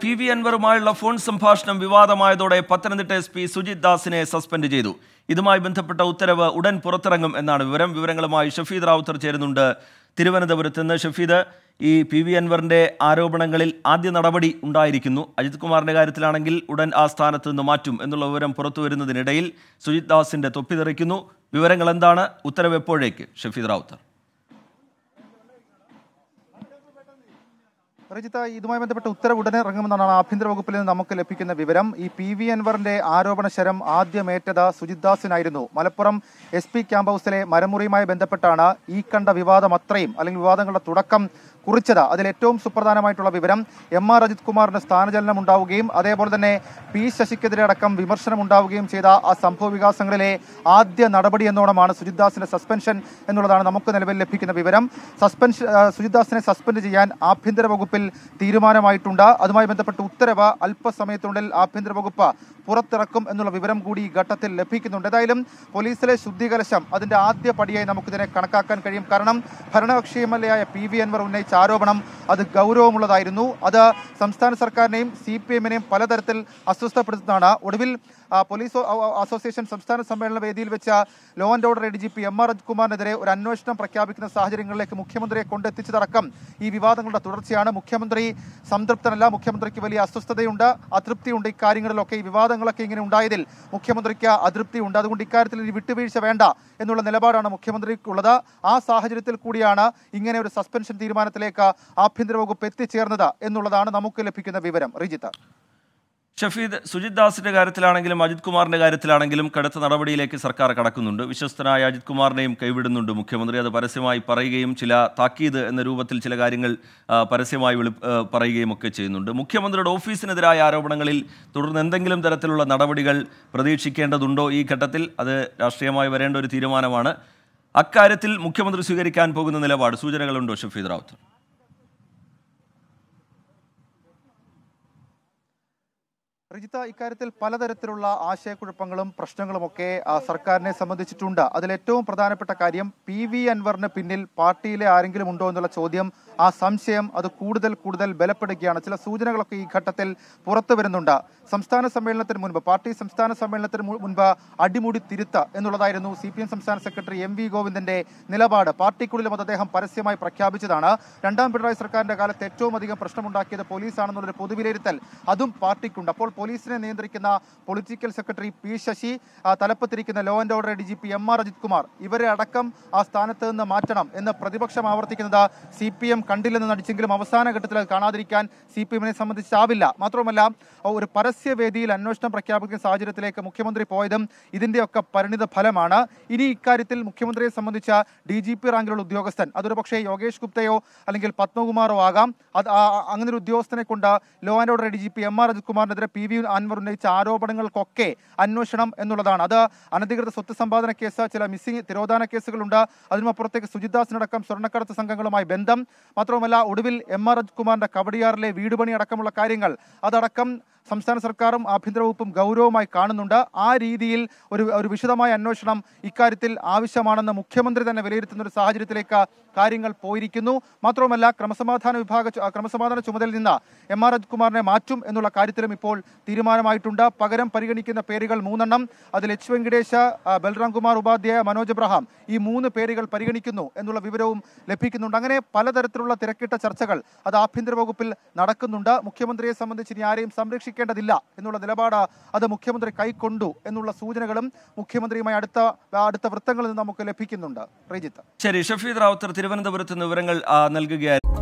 P V അൻവറുമായുള്ള phone സംഭാഷണം വിവാദമായതോടെ Pathanamthitta S P Sujith ദാസിനെ സസ്പെൻഡ് ചെയ്തു ഇതുമായി ബന്ധപ്പെട്ട ഉത്തരവ് ഉടൻ പുറത്തിറങ്ങും എന്നാണ് വിവരം വിവരങ്ങളുമായി ഷഫീദ് റാവുത്തർ ചേരുന്നുണ്ട് തിരുവനന്തപുരത്ത് നിന്ന് ഷഫീദ് ഈ പി വി അൻവറിൻ്റെ ആരോപണങ്ങളിൽ ആദ്യ നടപടി ഉണ്ടായിരിക്കുന്നു അജിത് കുമാറിൻ്റെ കാര്യത്തിലാണെങ്കിൽ ഉടൻ ആ സ്ഥാനത്ത് നിന്ന് മാറ്റും എന്നുള്ള വിവരം പുറത്തു വരുന്നതിനിടയിൽ സുജിത് ദാസിൻ്റെ തൊപ്പി തെറിക്കുന്നു വിവരങ്ങൾ എന്താണ് ഉത്തരവ് എപ്പോഴേക്ക് ഷഫീദ് റാവുത്തർ റജിത ഇതുമായി ബന്ധപ്പെട്ട ഉത്തരവ് ഉടനെ ഇറങ്ങുമെന്നാണ് ആഭ്യന്തര വകുപ്പിൽ നിന്ന് നമുക്ക് ലഭിക്കുന്ന വിവരം ഈ പി വി അൻവറിന്റെ ആരോപണ ശരം ആദ്യമേറ്റത് സുജിത്ദാസിനായിരുന്നു മലപ്പുറം എസ് പി ക്യാമ്പ് ഹൗസിലെ മരമുറിയുമായി ബന്ധപ്പെട്ടാണ് ഈ കണ്ട വിവാദം അത്രയും അല്ലെങ്കിൽ വിവാദങ്ങളുടെ തുടക്കം കുറിച്ചത് അതിൽ ഏറ്റവും സുപ്രധാനമായിട്ടുള്ള വിവരം എം ആർ അജിത് കുമാറിന്റെ സ്ഥാനചലനം ഉണ്ടാവുകയും അതേപോലെ തന്നെ പി ശശിക്കെതിരെ അടക്കം വിമർശനം ഉണ്ടാവുകയും ചെയ്ത ആ സംഭവ വികാസങ്ങളിലെ ആദ്യ നടപടി എന്നോണമാണ് സുജിത്ദാസിന്റെ സസ്പെൻഷൻ എന്നുള്ളതാണ് നമുക്ക് നിലവിൽ ലഭിക്കുന്ന വിവരം സസ്പെൻഷൻ സുജിത്ദാസിനെ സസ്പെൻഡ് ചെയ്യാൻ ആഭ്യന്തര വകുപ്പിൽ തീരുമാനമായിട്ടുണ്ട് അതുമായി ബന്ധപ്പെട്ട ഉത്തരവ് അല്പസമയത്തിനുള്ളിൽ ആഭ്യന്തര വകുപ്പ് പുറത്തിറക്കും എന്നുള്ള വിവരം കൂടി ഈ ഘട്ടത്തിൽ ലഭിക്കുന്നുണ്ട് ഏതായാലും പോലീസിലെ ശുദ്ധീകലശം അതിന്റെ ആദ്യ പടിയായി നമുക്കിതിനെ കണക്കാക്കാൻ കഴിയും കാരണം ഭരണകക്ഷി എം എൽ എ ആയ പി വി അൻവർ ഉന്നയിച്ച ആരോപണം അത് ഗൗരവമുള്ളതായിരുന്നു അത് സംസ്ഥാന സർക്കാരിനെയും സി പി എമ്മിനെയും പലതരത്തിൽ അസ്വസ്ഥപ്പെടുത്തുന്നതാണ് ഒടുവിൽ പോലീസ് അസോസിയേഷൻ സംസ്ഥാന സമ്മേളന വേദിയിൽ വെച്ച law and order A D G P M R അജ്കുമാറിനെതിരെ ഒരു അന്വേഷണം പ്രഖ്യാപിക്കുന്ന സാഹചര്യങ്ങളിലേക്ക് മുഖ്യമന്ത്രിയെ കൊണ്ടെത്തിച്ചതടക്കം ഈ വിവാദങ്ങളുടെ തുടർച്ചയാണ് മുഖ്യ മുഖ്യമന്ത്രി സംതൃപ്തനല്ല മുഖ്യമന്ത്രിക്ക് വലിയ അസ്വസ്ഥതയുണ്ട് അതൃപ്തിയുണ്ട് ഇക്കാര്യങ്ങളിലൊക്കെ ഈ വിവാദങ്ങളൊക്കെ ഇങ്ങനെ ഉണ്ടായതിൽ മുഖ്യമന്ത്രിക്ക് അതൃപ്തിയുണ്ട് അതുകൊണ്ട് ഇക്കാര്യത്തിൽ ഇനി വിട്ടുവീഴ്ച വേണ്ട എന്നുള്ള നിലപാടാണ് മുഖ്യമന്ത്രിക്കുള്ളത് ആ സാഹചര്യത്തിൽ കൂടിയാണ് ഇങ്ങനെ ഒരു സസ്പെൻഷൻ തീരുമാനത്തിലേക്ക് ആഭ്യന്തര വകുപ്പ് എത്തിച്ചേർന്നത് എന്നുള്ളതാണ് നമുക്ക് ലഭിക്കുന്ന വിവരം റിജിത്ത് ഷഫീദ് സുജിത് ദാസിന്റെ കാര്യത്തിലാണെങ്കിലും അജിത് കുമാറിന്റെ കാര്യത്തിലാണെങ്കിലും കടുത്ത നടപടിയിലേക്ക് സർക്കാർ കടക്കുന്നുണ്ട് വിശ്വസ്തനായ അജിത് കുമാറിനെയും കൈവിടുന്നുണ്ട് മുഖ്യമന്ത്രി അത് പരസ്യമായി പറയുകയും ചില താക്കീത് എന്ന രൂപത്തിൽ ചില കാര്യങ്ങൾ പരസ്യമായി വിളി പറയുകയും ഒക്കെ ചെയ്യുന്നുണ്ട് മുഖ്യമന്ത്രിയുടെ ഓഫീസിനെതിരായ ആരോപണങ്ങളിൽ തുടർന്ന് എന്തെങ്കിലും തരത്തിലുള്ള നടപടികൾ പ്രതീക്ഷിക്കേണ്ടതുണ്ടോ ഈ ഘട്ടത്തിൽ അത് രാഷ്ട്രീയമായി വരേണ്ട ഒരു തീരുമാനമാണ് അക്കാര്യത്തിൽ മുഖ്യമന്ത്രി സ്വീകരിക്കാൻ പോകുന്ന നിലപാട് സൂചനകളുണ്ടോ ഷഫീദ് റാവത്ത് റിജിത്ത ഇക്കാര്യത്തിൽ പലതരത്തിലുള്ള ആശയക്കുഴപ്പങ്ങളും പ്രശ്നങ്ങളുമൊക്കെ സർക്കാരിനെ സംബന്ധിച്ചിട്ടുണ്ട് അതിൽ ഏറ്റവും പ്രധാനപ്പെട്ട കാര്യം പി വി അൻവറിന് പിന്നിൽ പാർട്ടിയിലെ ആരെങ്കിലും ഉണ്ടോ എന്നുള്ള ചോദ്യം ആ സംശയം അത് കൂടുതൽ കൂടുതൽ ബലപ്പെടുകയാണ് ചില സൂചനകളൊക്കെ ഈ ഘട്ടത്തിൽ പുറത്തു വരുന്നുണ്ട് സംസ്ഥാന സമ്മേളനത്തിന് മുൻപ് പാർട്ടി സംസ്ഥാന സമ്മേളനത്തിന് മുൻപ് അടിമുടി തിരുത്ത എന്നുള്ളതായിരുന്നു സി പി എം സംസ്ഥാന സെക്രട്ടറി എം വി ഗോവിന്ദന്റെ നിലപാട് പാർട്ടിക്കുള്ളിലും അത് അദ്ദേഹം പരസ്യമായി പ്രഖ്യാപിച്ചതാണ് രണ്ടാം പിണറായി സർക്കാരിന്റെ കാലത്ത് ഏറ്റവും അധികം പ്രശ്നമുണ്ടാക്കിയത് പോലീസാണെന്നുള്ളൊരു പൊതുവിലയിരുത്തൽ അതും പാർട്ടിക്കുണ്ട് അപ്പോൾ പോലീസിനെ നിയന്ത്രിക്കുന്ന പൊളിറ്റിക്കൽ സെക്രട്ടറി പി ശശി തലപ്പത്തിരിക്കുന്ന law and order D G P M R Ajith Kumar ഇവരെ അടക്കം ആ സ്ഥാനത്ത് നിന്ന് മാറ്റണം എന്ന് പ്രതിപക്ഷം ആവർത്തിക്കുന്നത് സി പി എം കണ്ടില്ലെന്ന് നടിച്ചെങ്കിലും അവസാന ഘട്ടത്തിൽ അത് കാണാതിരിക്കാൻ സി പി എമ്മിനെ സംബന്ധിച്ചാവില്ല മാത്രമല്ല ഒരു പരസ്യവേദിയിൽ അന്വേഷണം പ്രഖ്യാപിക്കുന്ന സാഹചര്യത്തിലേക്ക് മുഖ്യമന്ത്രി പോയതും ഇതിന്റെയൊക്കെ പരിണിത ഫലമാണ് ഇനി ഇക്കാര്യത്തിൽ മുഖ്യമന്ത്രിയെ സംബന്ധിച്ച ഡി ജി പി റാങ്കിലുള്ള ഉദ്യോഗസ്ഥൻ അതൊരു പക്ഷേ യോഗേഷ് ഗുപ്തയോ അല്ലെങ്കിൽ പത്മകുമാറോ ആകാം അത് ഒരു ഉദ്യോഗസ്ഥനെ കൊണ്ട് law and order D G P M R Ajith കുമാറിനെതിരെ പി വി അൻവർ ഉന്നയിച്ച ആരോപണങ്ങൾക്കൊക്കെ അന്വേഷണം എന്നുള്ളതാണ് അത് അനധികൃത സ്വത്ത് സമ്പാദന കേസ് ചില മിസ്സിംഗ് തിരോധാന കേസുകളുണ്ട് അതിനപ്പുറത്തേക്ക് സുജിദാസിനടക്കം സ്വർണ്ണക്കടത്ത് സംഘങ്ങളുമായി ബന്ധം മാത്രവുമല്ല ഒടുവിൽ എം ആർ അജ്കുമാറിന്റെ കവടിയാറിലെ വീടുപണി അടക്കമുള്ള കാര്യങ്ങൾ അതടക്കം സംസ്ഥാന സർക്കാരും ആഭ്യന്തര വകുപ്പും ഗൗരവമായി കാണുന്നുണ്ട് ആ രീതിയിൽ ഒരു ഒരു വിശദമായ അന്വേഷണം ഇക്കാര്യത്തിൽ ആവശ്യമാണെന്ന് മുഖ്യമന്ത്രി തന്നെ വിലയിരുത്തുന്ന ഒരു സാഹചര്യത്തിലേക്ക് കാര്യങ്ങൾ പോയിരിക്കുന്നു മാത്രവുമല്ല ക്രമസമാധാന വിഭാഗ ക്രമസമാധാന ചുമതലയിൽ നിന്ന് എം ആർ അജ്കുമാറിനെ മാറ്റും എന്നുള്ള കാര്യത്തിലും ഇപ്പോൾ തീരുമാനമായിട്ടുണ്ട് പകരം പരിഗണിക്കുന്ന പേരുകൾ മൂന്നെണ്ണം അതിൽ എച്ച് വെങ്കിടേശ ബൽറാം കുമാർ ഉപാധ്യായ മനോജ് എബ്രഹാം ഈ മൂന്ന് പേരുകൾ പരിഗണിക്കുന്നു എന്നുള്ള വിവരവും ലഭിക്കുന്നുണ്ട് അങ്ങനെ പലതരത്തിലുള്ള തിരക്കിട്ട ചർച്ചകൾ അത് ആഭ്യന്തര വകുപ്പിൽ നടക്കുന്നുണ്ട് മുഖ്യമന്ത്രിയെ സംബന്ധിച്ച് ഇനി ആരെയും സംരക്ഷിക്കേണ്ടതില്ല എന്നുള്ള നിലപാട് അത് മുഖ്യമന്ത്രി കൈക്കൊണ്ടു എന്നുള്ള സൂചനകളും മുഖ്യമന്ത്രിയുമായി അടുത്ത അടുത്ത വൃത്തങ്ങളിൽ നിന്ന് നമുക്ക് ലഭിക്കുന്നുണ്ട് ശ്രീജിത്ത് ശരി ഷഫീദ് റാവുത്തർ തിരുവനന്തപുരത്ത് വിവരങ്ങൾ നൽകുകയായിരുന്നു